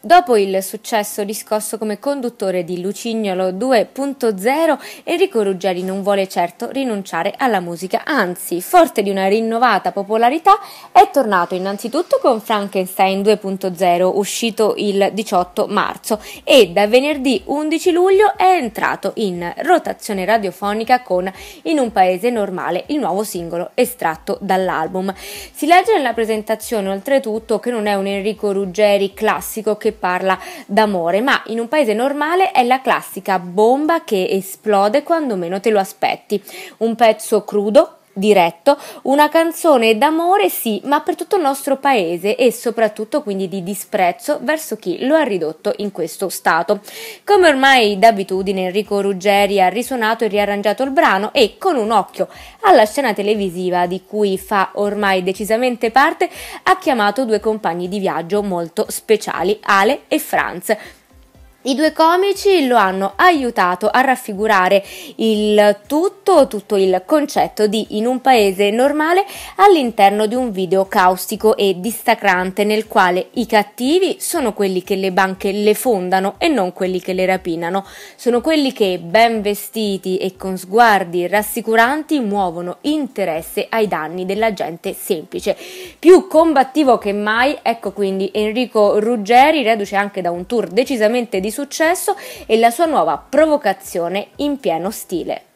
Dopo il successo riscosso come conduttore di Lucignolo 2.0, Enrico Ruggeri non vuole certo rinunciare alla musica, anzi, forte di una rinnovata popolarità, è tornato innanzitutto con Frankenstein 2.0, uscito il 18 marzo, e da venerdì 11 luglio è entrato in rotazione radiofonica con In un paese normale, il nuovo singolo estratto dall'album. Si legge nella presentazione oltretutto che non è un Enrico Ruggeri classico che che parla d'amore, ma in un paese normale è la classica bomba che esplode quando meno te lo aspetti. Un pezzo crudo, diretto, una canzone d'amore sì, ma per tutto il nostro paese e soprattutto quindi di disprezzo verso chi lo ha ridotto in questo stato. Come ormai d'abitudine Enrico Ruggeri ha risuonato e riarrangiato il brano e con un occhio alla scena televisiva di cui fa ormai decisamente parte ha chiamato due compagni di viaggio molto speciali, Ale e Franz i due comici lo hanno aiutato a raffigurare il tutto, tutto il concetto di in un paese normale all'interno di un video caustico e distacrante nel quale i cattivi sono quelli che le banche le fondano e non quelli che le rapinano. Sono quelli che ben vestiti e con sguardi rassicuranti muovono interesse ai danni della gente semplice. Più combattivo che mai, ecco quindi Enrico Ruggeri, reduce anche da un tour decisamente di successo e la sua nuova provocazione in pieno stile.